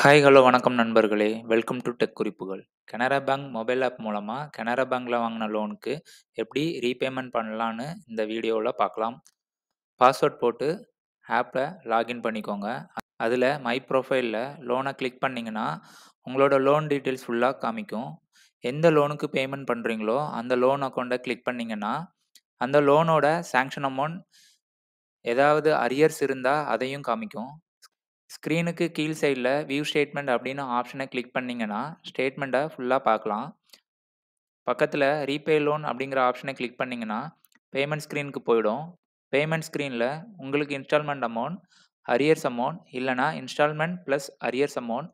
hi hello வணக்கம் நண்பர்களே welcome to tech குறிப்புகள் கனரா பேங்க் மொபைல் ஆப் மூலமாக கனரா பேங்கில் வாங்கின லோனுக்கு எப்படி ரீபேமெண்ட் பண்ணலான்னு இந்த வீடியோவில் பார்க்கலாம் பாஸ்வேர்ட் போட்டு ஆப்பில் லாகின் பண்ணிக்கோங்க அதில் மை ப்ரொஃபைலில் லோனை கிளிக் பண்ணிங்கன்னா உங்களோட லோன் டீட்டெயில்ஸ் ஃபுல்லாக காமிக்கும் எந்த லோனுக்கு பேமெண்ட் பண்ணுறீங்களோ அந்த லோன் அக்கௌண்ட்டை கிளிக் பண்ணிங்கன்னா அந்த லோனோட சேங்ஷன் அமௌண்ட் ஏதாவது அரியர்ஸ் இருந்தால் அதையும் காமிக்கும் ஸ்க்ரீனுக்கு கீழ் சைடில் வியூ ஸ்டேட்மெண்ட் அப்படின்னு ஆப்ஷனை கிளிக் பண்ணிங்கன்னா ஸ்டேட்மெண்ட்டை ஃபுல்லாக பார்க்கலாம் பக்கத்தில் ரீபே லோன் அப்படிங்கிற ஆப்ஷனை கிளிக் பண்ணிங்கன்னா பேமெண்ட் ஸ்க்ரீனுக்கு போயிடும் பேமெண்ட் ஸ்க்ரீனில் உங்களுக்கு இன்ஸ்டால்மெண்ட் அமௌண்ட் அரியர்ஸ் அமௌண்ட் இல்லைனா installment plus arrears amount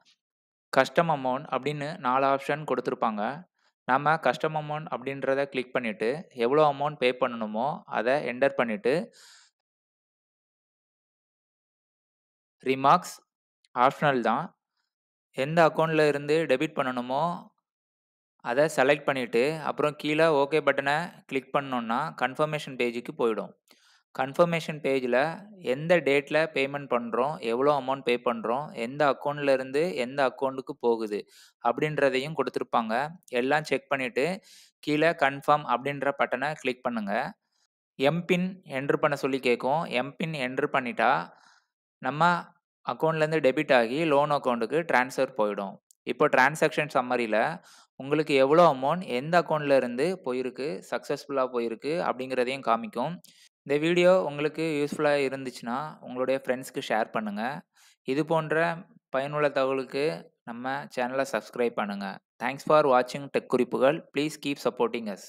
custom amount அப்படின்னு நாலு ஆப்ஷன் கொடுத்துருப்பாங்க நம்ம கஸ்டம் அமௌண்ட் அப்படின்றத கிளிக் பண்ணிவிட்டு எவ்வளோ அமௌண்ட் பே பண்ணணுமோ அதை என்டர் பண்ணிவிட்டு ரிமார்க்ஸ் ஆப்ஷனல் தான் எந்த அக்கௌண்ட்டில் இருந்து டெபிட் பண்ணணுமோ அதை செலக்ட் பண்ணிவிட்டு அப்புறம் கீழே ஓகே பட்டனை கிளிக் பண்ணோன்னா கன்ஃபர்மேஷன் பேஜுக்கு போயிடும் கன்ஃபர்மேஷன் பேஜில் எந்த டேட்டில் பேமெண்ட் பண்ணுறோம் எவ்வளோ அமௌண்ட் பே பண்ணுறோம் எந்த அக்கௌண்ட்லேருந்து எந்த அக்கௌண்ட்டுக்கு போகுது அப்படின்றதையும் கொடுத்துருப்பாங்க எல்லாம் செக் பண்ணிவிட்டு கீழே கன்ஃபார்ம் அப்படின்ற பட்டனை கிளிக் பண்ணுங்கள் எம்பின் என்ட்ரு பண்ண சொல்லி கேட்கும் எம்பின் என்ட்ரு பண்ணிட்டா நம்ம அக்கௌண்ட்லேருந்து டெபிட் ஆகி லோன் அக்கௌண்ட்டுக்கு ட்ரான்ஸ்ஃபர் போயிடும் இப்போ டிரான்சாக்ஷன் சம்மரியில் உங்களுக்கு எவ்வளோ அமௌண்ட் எந்த அக்கௌண்ட்டில் இருந்து போயிருக்கு சக்ஸஸ்ஃபுல்லாக போயிருக்கு அப்படிங்கிறதையும் காமிக்கும் இந்த வீடியோ உங்களுக்கு யூஸ்ஃபுல்லாக இருந்துச்சுன்னா உங்களுடைய ஃப்ரெண்ட்ஸ்க்கு ஷேர் பண்ணுங்கள் இது போன்ற பயனுள்ள தகவலுக்கு நம்ம சேனலை சப்ஸ்கிரைப் பண்ணுங்கள் தேங்க்ஸ் ஃபார் வாட்சிங் டெக் குறிப்புகள் ப்ளீஸ் கீப் சப்போர்ட்டிங் அஸ்